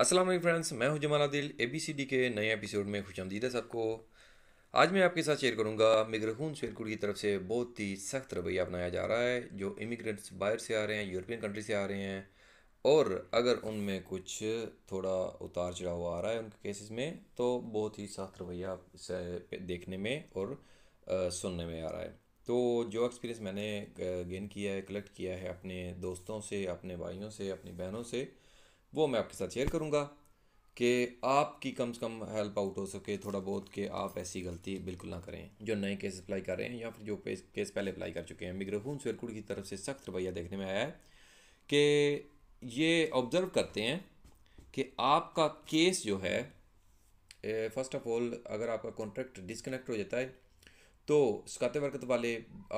अस्सलाम वालेकुम फ्रेंड्स मैं हूं जमाल आदिल डी के नए एपिसोड में खुश आमदीद है सबको आज मैं आपके साथ शेयर करूंगा मिग्रहून शेरकुट की तरफ से बहुत ही सख्त रवैया अपनाया जा रहा है जो इमिग्रेंट्स बाहर से आ रहे हैं यूरोपियन कंट्री से आ रहे हैं और अगर उनमें कुछ थोड़ा उतार चढ़ाव आ रहा है उनके केसेस में तो बहुत ही सख्त रवैया देखने में और सुनने में आ रहा है तो जो एक्सपीरियंस मैंने गेन किया है कलेक्ट किया है अपने दोस्तों से अपने भाइयों से अपनी बहनों से वो मैं आपके साथ शेयर करूँगा कि आपकी कम से कम हेल्प आउट हो सके थोड़ा बहुत कि आप ऐसी गलती बिल्कुल ना करें जो नए केस अप्लाई कर रहे हैं या फिर जो केस पहले अप्लाई कर चुके हैं मिग्रहून शेरकुड़ की तरफ से सख्त रवैया देखने में आया है कि ये ऑब्ज़र्व करते हैं कि आपका केस जो है फर्स्ट ऑफ ऑल अगर आपका कॉन्ट्रैक्ट डिसकनेक्ट हो जाता है तो शकात वरकत वाले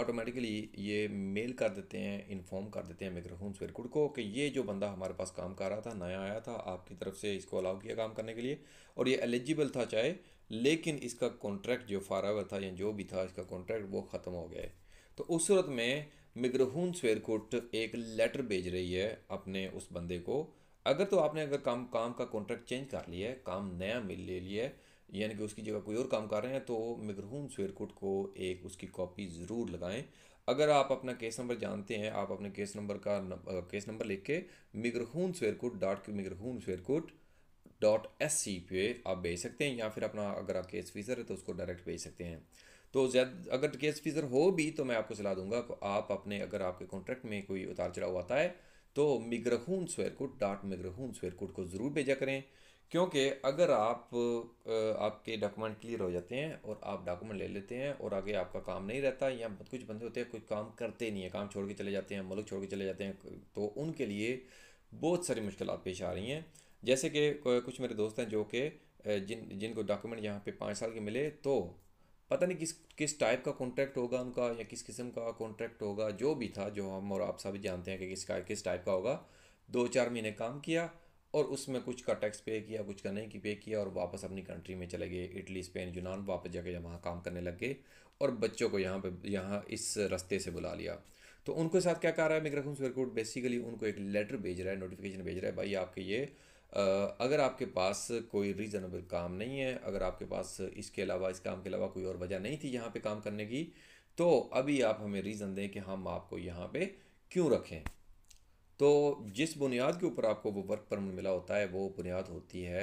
ऑटोमेटिकली ये मेल कर देते हैं इन्फॉर्म कर देते हैं मिग्रहूम सिरकुड को कि ये जो बंदा हमारे पास काम कर रहा था नया आया था आपकी तरफ से इसको अलाउ किया काम करने के लिए और ये एलिजिबल था चाहे लेकिन इसका कॉन्ट्रैक्ट जो फारावर था या जो भी था इसका कॉन्ट्रैक्ट वो ख़त्म हो गया है तो उस सूरत में मिग्रहून सवेरकुट एक लेटर भेज रही है अपने उस बंदे को अगर तो आपने अगर काम काम का कॉन्ट्रैक्ट चेंज कर लिया है काम नया मिल ले लिया है यानी कि उसकी जगह कोई और काम कर रहे हैं तो मगरहूम सुरकुट को एक उसकी कॉपी ज़रूर लगाएं अगर आप अपना केस नंबर जानते हैं आप अपने केस नंबर का न, आ, केस नंबर लिख के मिगरहून सुरकुट डॉट मिगरहून सुरकुट डॉट एस सी पे आप भेज सकते हैं या फिर अपना अगर आप केस फीसर है तो उसको डायरेक्ट भेज सकते हैं तो ज़्यादा अगर केस फीसर हो भी तो मैं आपको सलाह दूंगा कि आप अपने अगर आपके कॉन्ट्रैक्ट में कोई उतार चढ़ाव आता है तो मिगरहून स्वेरकुट डॉट मिगरहून स्वेरकुट को ज़रूर भेजा करें क्योंकि अगर आप आपके डॉक्यूमेंट क्लियर हो जाते हैं और आप डॉक्यूमेंट ले लेते हैं और आगे आपका काम नहीं रहता या कुछ बंदे होते हैं कोई काम करते नहीं है काम छोड़ के चले जाते हैं मुल्क छोड़ के चले जाते हैं तो उनके लिए बहुत सारी मुश्किल पेश आ रही हैं जैसे कि कुछ मेरे दोस्त हैं जो कि जिन जिनको डॉक्यूमेंट यहाँ पर पाँच साल के मिले तो पता नहीं किस किस टाइप का कॉन्ट्रैक्ट होगा उनका या किस किस्म का कॉन्ट्रैक्ट होगा जो भी था जो हम और आप सभी जानते हैं कि किस किस टाइप का होगा दो चार महीने काम किया और उसमें कुछ का टैक्स पे किया कुछ का नहीं की पे किया और वापस अपनी कंट्री में चले गए इटली स्पेन यूनान वापस जाके वहाँ काम करने लग गए और बच्चों को यहाँ पे यहाँ इस रास्ते से बुला लिया तो उनके साथ क्या कर रहा है मिग्रेशन कोर्ट बेसिकली उनको एक लेटर भेज रहा है नोटिफिकेशन भेज रहा है भाई आपके ये अगर आपके पास कोई रीज़नेबल काम नहीं है अगर आपके पास इसके अलावा इस काम के अलावा कोई और वजह नहीं थी यहाँ पर काम करने की तो अभी आप हमें रीज़न दें कि हम आपको यहाँ पर क्यों रखें तो जिस बुनियाद के ऊपर आपको वो वर्क परमिट मिला होता है वो बुनियाद होती है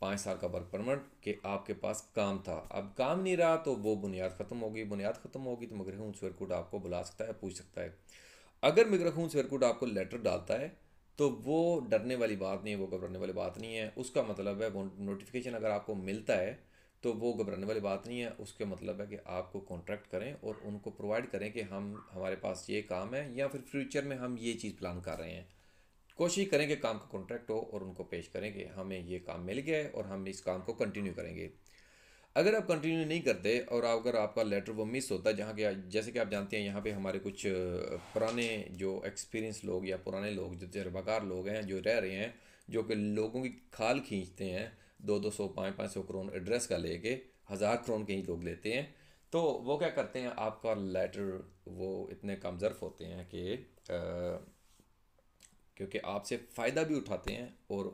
पाँच साल का वर्क परमिट कि आपके पास काम था अब काम नहीं रहा तो वो बुनियाद ख़त्म होगी बुनियाद ख़त्म होगी तो मगरहून स्वेरकुड आपको बुला सकता है पूछ सकता है अगर मगरहून स्वेरकुड आपको लेटर डालता है तो वो डरने वाली बात नहीं है वो घबराने वाली बात नहीं है उसका मतलब है वो नोटिफिकेशन अगर आपको मिलता है तो वो घबराने वाली बात नहीं है उसके मतलब है कि आपको कॉन्ट्रैक्ट करें और उनको प्रोवाइड करें कि हम हमारे पास ये काम है या फिर फ्यूचर में हम ये चीज़ प्लान कर रहे हैं कोशिश करें कि काम का कॉन्ट्रैक्ट हो और उनको पेश करें कि हमें ये काम मिल गया है और हम इस काम को कंटिन्यू करेंगे अगर आप कंटिन्यू नहीं करते और अगर आपका लेटर वो मिस होता है जहाँ के जैसे कि आप जानते हैं यहाँ पे हमारे कुछ पुराने जो एक्सपीरियंस लोग या पुराने लोग जो तजर्बाकार लोग हैं जो रह रहे हैं जो कि लोगों की खाल खींचते हैं दो दो सौ पाँच पाँच सौ करोड़ एड्रेस का लेके हज़ार करोड़ के ही लोग लेते हैं तो वो क्या करते हैं आपका लेटर वो इतने कम होते हैं कि क्योंकि आपसे फ़ायदा भी उठाते हैं और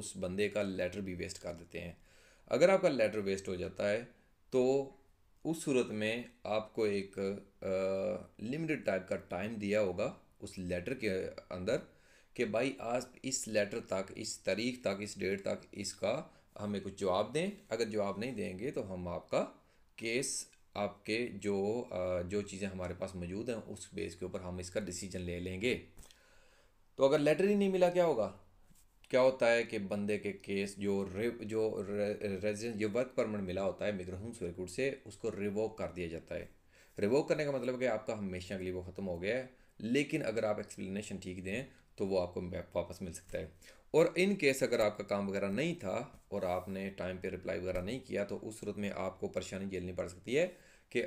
उस बंदे का लेटर भी वेस्ट कर देते हैं अगर आपका लेटर वेस्ट हो जाता है तो उस सूरत में आपको एक लिमिटेड टाइप का टाइम दिया होगा उस लेटर के अंदर कि भाई आज इस लेटर तक इस तारीख तक इस डेट तक इसका हमें कुछ जवाब दें अगर जवाब नहीं देंगे तो हम आपका केस आपके जो जो चीज़ें हमारे पास मौजूद हैं उस बेस के ऊपर हम इसका डिसीजन ले लेंगे तो अगर लेटर ही नहीं मिला क्या होगा क्या होता है कि बंदे के केस जो रे, जो रेजिडेंस जो वर्क परमिट मिला होता है मिग्रहूम सुरकुट से उसको रिवोक कर दिया जाता है रिवोक करने का मतलब कि आपका हमेशा के लिए वो ख़त्म हो गया है लेकिन अगर आप एक्सप्लेनेशन ठीक दें तो वो आपको वापस मिल सकता है और इन केस अगर आपका काम वगैरह नहीं था और आपने टाइम पे रिप्लाई वगैरह नहीं किया तो उस सूरत में आपको परेशानी झेलनी पड़ सकती है कि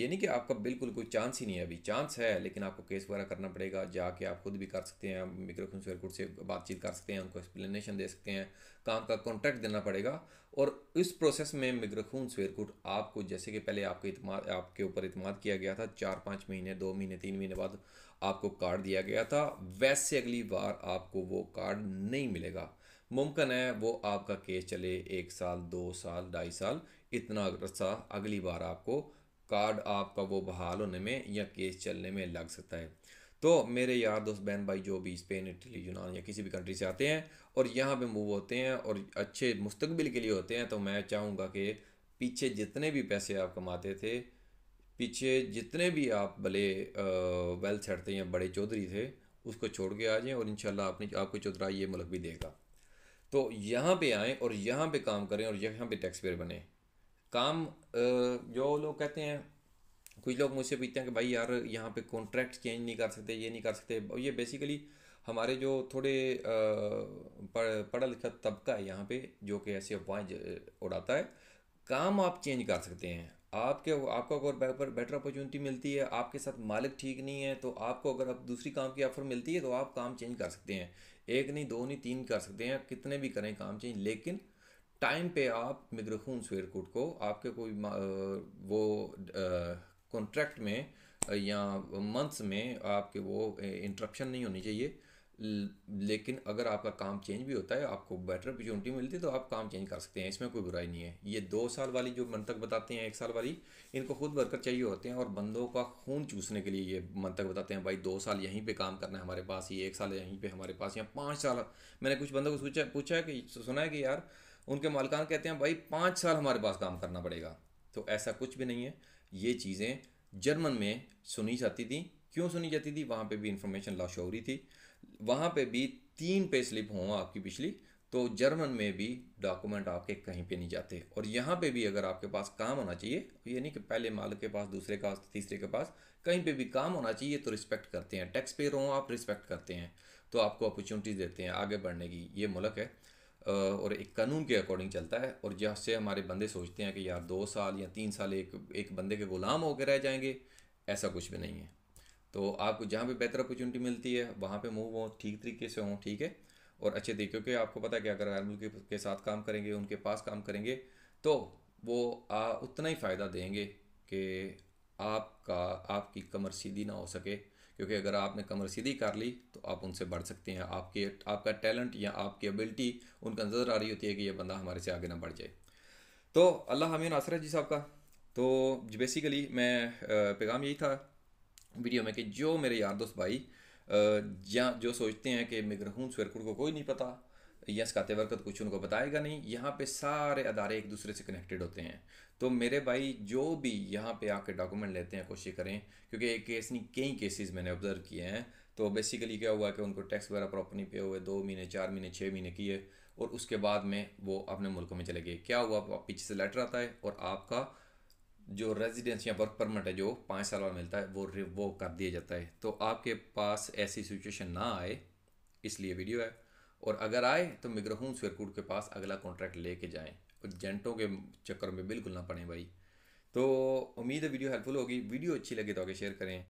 ये नहीं कि आपका बिल्कुल कोई चांस ही नहीं है अभी चांस है लेकिन आपको केस वगैरह करना पड़ेगा जाके आप खुद भी कर सकते हैं मिक्रोफोन सर्कुट से बातचीत कर सकते हैं उनको एक्सप्लेनेशन दे सकते हैं काम का कॉन्ट्रैक्ट देना पड़ेगा और इस प्रोसेस में मिक्रोफोन स्वेरकुट आपको जैसे कि पहले आपके इतमाद आपके ऊपर इतमाद किया गया था चार पाँच महीने दो महीने तीन महीने बाद आपको कार्ड दिया गया था वैसे अगली बार आपको वो कार्ड नहीं मिलेगा मुमकिन है वो आपका केस चले एक साल दो साल ढाई साल इतना अरसा अगली बार आपको कार्ड आपका वो बहाल होने में या केस चलने में लग सकता है तो मेरे यार दोस्त बहन भाई जो भी स्पेन इटली यूनान या किसी भी कंट्री से आते हैं और यहाँ पे मूव होते हैं और अच्छे मुस्तबिल के लिए होते हैं तो मैं चाहूँगा कि पीछे जितने भी पैसे आप कमाते थे पीछे जितने भी आप भले वेल सेट थे या बड़े चौधरी थे उसको छोड़ के आ जाएँ और इन आपने आपको चौधरा ये मुल्क भी देगा तो यहाँ पे आएँ और यहाँ पे काम करें और यहाँ पे टैक्स पेयर बने काम जो लोग कहते हैं कुछ लोग मुझसे पूछते हैं कि भाई यार यहाँ पे कॉन्ट्रैक्ट चेंज नहीं कर सकते ये नहीं कर सकते ये बेसिकली हमारे जो थोड़े पढ़ा लिखा तबका है यहाँ पे जो कि ऐसे अफवाहें उड़ाता है काम आप चेंज कर सकते हैं आपके आपको अगर पर बेटर अपॉर्चुनिटी मिलती है आपके साथ मालिक ठीक नहीं है तो आपको अगर आप दूसरी काम की ऑफर मिलती है तो आप काम चेंज कर सकते हैं एक नहीं दो नहीं तीन कर सकते हैं कितने भी करें काम चेंज लेकिन टाइम पे आप मिग्रखून स्वेरकुट को आपके कोई वो कॉन्ट्रैक्ट में या मंथ्स में आपके वो इंटरप्शन नहीं होनी चाहिए लेकिन अगर आपका काम चेंज भी होता है आपको बेटर अपॉर्चुनिटी मिलती है तो आप काम चेंज कर सकते हैं इसमें कोई बुराई नहीं है ये दो साल वाली जो मंतक बताते हैं एक साल वाली इनको खुद वर्कर चाहिए होते हैं और बंदों का खून चूसने के लिए ये मंतक बताते हैं भाई दो साल यहीं पे काम करना है हमारे पास ही एक साल यहीं पर हमारे पास या पाँच साल मैंने कुछ बंदों को सोचा पूछा है कि सुना है कि यार उनके मालकान कहते हैं भाई पाँच साल हमारे पास काम करना पड़ेगा तो ऐसा कुछ भी नहीं है ये चीज़ें जर्मन में सुनी जाती थी क्यों सुनी जाती थी वहाँ पे भी इंफॉर्मेशन लाशोरी थी वहाँ पे भी तीन पे स्लिप हों आपकी पिछली तो जर्मन में भी डॉक्यूमेंट आपके कहीं पे नहीं जाते और यहाँ पे भी अगर आपके पास काम होना चाहिए तो ये नहीं कि पहले मालिक के पास दूसरे का तीसरे के पास कहीं पे भी काम होना चाहिए तो रिस्पेक्ट करते हैं टैक्स पेयर हों आप रिस्पेक्ट करते हैं तो आपको अपॉर्चुनिटीज़ देते हैं आगे बढ़ने की ये मुल्क है और एक कानून के अकॉर्डिंग चलता है और जैसे हमारे बंदे सोचते हैं कि यार दो साल या तीन साल एक एक बंदे के ग़ुलाम होकर रह जाएंगे ऐसा कुछ भी नहीं है तो आपको जहाँ भी बेहतर अपॉर्चुनिटी मिलती है वहाँ पे मूव हो ठीक तरीके से हों ठीक है और अच्छे तरीके क्योंकि आपको पता है कि अगर आर्मी के, के साथ काम करेंगे उनके पास काम करेंगे तो वो आ, उतना ही फ़ायदा देंगे कि आपका आपकी कमर सीधी ना हो सके क्योंकि अगर आपने कमर सीधी कर ली तो आप उनसे बढ़ सकते हैं आपके आपका टैलेंट या आपकी एबिलिटी उनका नज़र आ रही होती है कि यह बंदा हमारे से आगे ना बढ़ जाए तो अल्लाह हमीन आसरा जी साहब का तो बेसिकली मैं पैगाम यही था वीडियो में कि जो मेरे यार दोस्त भाई या जो सोचते हैं कि मगरहून स्वेरकुट को कोई नहीं पता या सकाते वर्कत कुछ उनको बताएगा नहीं यहाँ पे सारे अदारे एक दूसरे से कनेक्टेड होते हैं तो मेरे भाई जो भी यहाँ पे आके डॉक्यूमेंट लेते हैं कोशिश करें क्योंकि एक केस नहीं कई केसेस मैंने ऑब्जर्व किए हैं तो बेसिकली क्या हुआ कि उनको टैक्स वगैरह प्रॉपर नहीं पे हुए दो महीने चार महीने छः महीने किए और उसके बाद में वो अपने मुल्कों में चले गए क्या हुआ पीछे से लेटर आता है और आपका जो रेजिडेंस या वर्क परमिट है जो पाँच साल वाला मिलता है वो रिवो कर दिया जाता है तो आपके पास ऐसी सिचुएशन ना आए इसलिए वीडियो है और अगर आए तो मिग्रहून स्वेरकूट के पास अगला कॉन्ट्रैक्ट लेके जाएं और जेंटों के चक्कर में बिल्कुल ना पड़ें भाई तो उम्मीद है वीडियो हेल्पफुल होगी वीडियो अच्छी लगी तो आगे शेयर करें